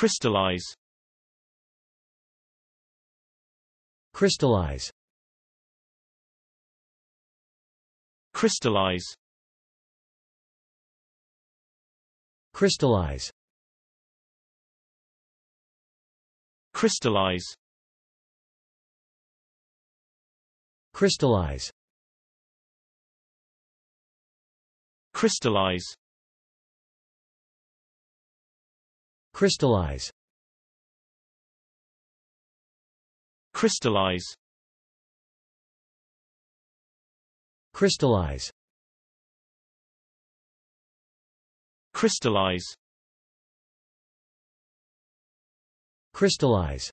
Crystallize Crystallize Crystallize Crystallize Crystallize Crystallize Crystallize Crystallize Crystallize Crystallize Crystallize Crystallize